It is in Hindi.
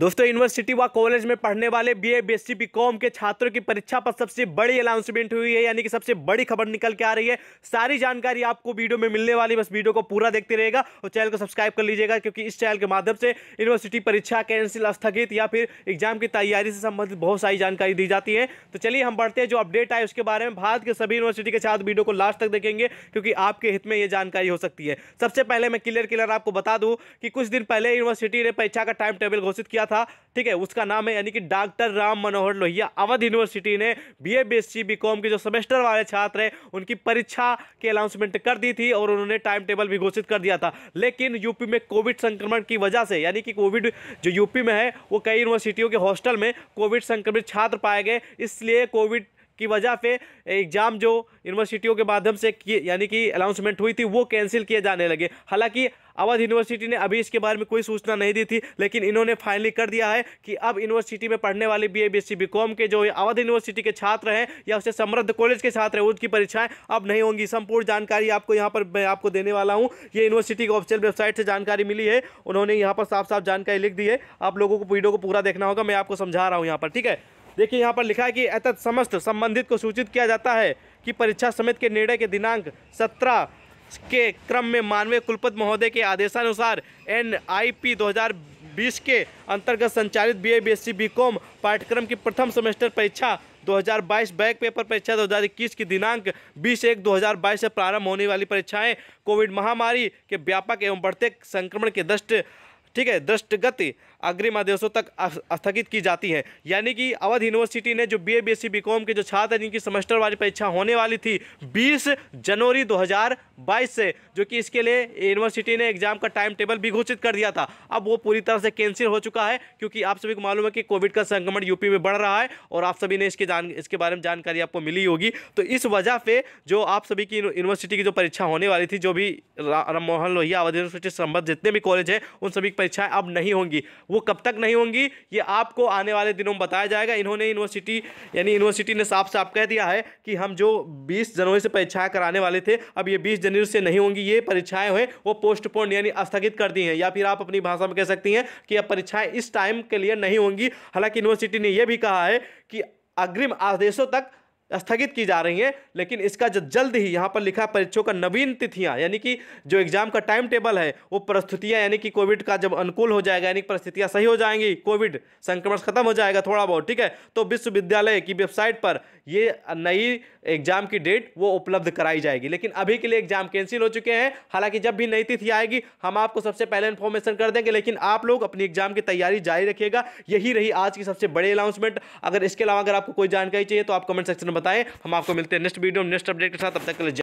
दोस्तों यूनिवर्सिटी व कॉलेज में पढ़ने वाले बी ए बी के छात्रों की परीक्षा पर सबसे बड़ी अनाउंसमेंट हुई है यानी कि सबसे बड़ी खबर निकल के आ रही है सारी जानकारी आपको वीडियो में मिलने वाली बस वीडियो को पूरा देखते रहेगा और चैनल को सब्सक्राइब कर लीजिएगा क्योंकि इस चैनल के माध्यम से यूनिवर्सिटी परीक्षा कैंसिल स्थगित या फिर एग्जाम की तैयारी से संबंधित बहुत सारी जानकारी दी जाती है तो चलिए हम बढ़ते हैं जो अपडेट आए उसके बारे में भारत के सभी यूनिवर्सिटी के छात्र वीडियो को लास्ट तक देखेंगे क्योंकि आपके हित में ये जानकारी हो सकती है सबसे पहले मैं क्लियर क्लियर आपको बता दूँ कि कुछ दिन पहले यूनिवर्सिटी ने परीक्षा का टाइम टेबल घोषित किया था ठीक है उसका नाम है यानी कि डॉक्टर राम मनोहर लोहिया अवध यूनिवर्सिटी ने B A B S C B com के जो सेमेस्टर वाले छात्र हैं उनकी परीक्षा के अनाउंसमेंट कर दी थी और उन्होंने टाइम टेबल भी घोषित कर दिया था लेकिन यूपी में कोविड संक्रमण की वजह से यानी कि कोविड जो यूपी में है वो कई यूनिवर्सिटियों के हॉस्टल में कोविड संक्रमित छात्र पाए गए इसलिए कोविड की वजह से एग्ज़ाम जो यूनिवर्सिटियों के माध्यम से यानी कि अनाउंसमेंट हुई थी वो कैंसिल किए जाने लगे हालांकि अवध यूनिवर्सिटी ने अभी इसके बारे में कोई सूचना नहीं दी थी लेकिन इन्होंने फाइनली कर दिया है कि अब यूनिवर्सिटी में पढ़ने वाले B A B C B com के जो अवध यूनिवर्सिटी के छात्र हैं या उससे समृद्ध कॉलेज के छात्र हैं उनकी परीक्षाएं अब नहीं होंगी संपूर्ण जानकारी आपको यहाँ पर मैं आपको देने वाला हूँ ये यूनिवर्सिटी की ऑफिशियल वेबसाइट से जानकारी मिली है उन्होंने यहाँ पर साफ साफ जानकारी लिख दी है आप लोगों को वीडियो को पूरा देखना होगा मैं आपको समझा रहा हूँ यहाँ पर ठीक है देखिए यहाँ पर लिखा है कि एतत समस्त संबंधित को सूचित किया जाता है कि परीक्षा समिति के निर्णय के दिनांक सत्रह के क्रम में मानवीय कुलपत महोदय के आदेशानुसार एन आई पी दो हज़ार बीस के अंतर्गत संचालित B A B S C B com पाठ्यक्रम की प्रथम सेमेस्टर परीक्षा 2022 बैक पेपर परीक्षा 2021 की दिनांक 20 एक 2022 से प्रारंभ होने वाली परीक्षाएं कोविड महामारी के व्यापक एवं बढ़ते संक्रमण के दृष्ट ठीक है दृष्टगति अग्रिम आदेशों तक स्थगित की जाती है यानी कि अवध यूनिवर्सिटी ने जो बी ए बी एस के जो छात्र हैं जिनकी सेमेस्टर वाली परीक्षा होने वाली थी बीस जनवरी 2022 से जो कि इसके लिए यूनिवर्सिटी ने एग्जाम का टाइम टेबल भी घोषित कर दिया था अब वो पूरी तरह से कैंसिल हो चुका है क्योंकि आप सभी को मालूम है कि कोविड का संक्रमण यूपी में बढ़ रहा है और आप सभी ने इसके जान इसके बारे में जानकारी आपको मिली होगी तो इस वजह से जो आप सभी की यूनिवर्सिटी की जो परीक्षा होने वाली थी जो भी राम मोहन लोहिया अवध यूनिवर्सिटी संबद्ध जितने भी कॉलेज हैं उन सभी की परीक्षाएं अब नहीं होंगी वो कब तक नहीं होंगी ये आपको आने वाले दिनों में बताया जाएगा इन्होंने यूनिवर्सिटी यानी यूनिवर्सिटी ने साफ साफ कह दिया है कि हम जो बीस जनवरी से परीक्षाएँ कराने वाले थे अब ये बीस जनवरी से नहीं होंगी ये परीक्षाएँ हुए वो पोस्टपोन यानी स्थगित कर दी हैं या फिर आप अपनी भाषा में कह सकती हैं कि अब परीक्षाएँ इस टाइम के लिए नहीं होंगी हालांकि यूनिवर्सिटी ने यह भी कहा है कि अग्रिम आदेशों तक स्थगित की जा रही हैं लेकिन इसका जो जल्द ही यहाँ पर लिखा परीक्षों का नवीन तिथियाँ यानी कि जो एग्जाम का टाइम टेबल है वो परिस्थितियाँ यानी कि कोविड का जब अनुकूल हो जाएगा यानी परिस्थितियाँ सही हो जाएंगी कोविड संक्रमण खत्म हो जाएगा थोड़ा बहुत ठीक है तो विश्वविद्यालय की वेबसाइट पर ये नई एग्जाम की डेट वो उपलब्ध कराई जाएगी लेकिन अभी के लिए एग्जाम कैंसिल हो चुके हैं हालांकि जब भी नई तिथि आएगी हम आपको सबसे पहले इन्फॉर्मेशन कर देंगे लेकिन आप लोग अपनी एग्जाम की तैयारी जारी रखिएगा यही रही आज की सबसे बड़ी अनाउंसमेंट अगर इसके अलावा अगर आपको कोई जानकारी चाहिए तो आप कमेंट सेक्शन में बताएं हम आपको मिलते हैं नेक्स्ट वीडियो नेक्स्ट अपडेट के साथ अब तक के लिए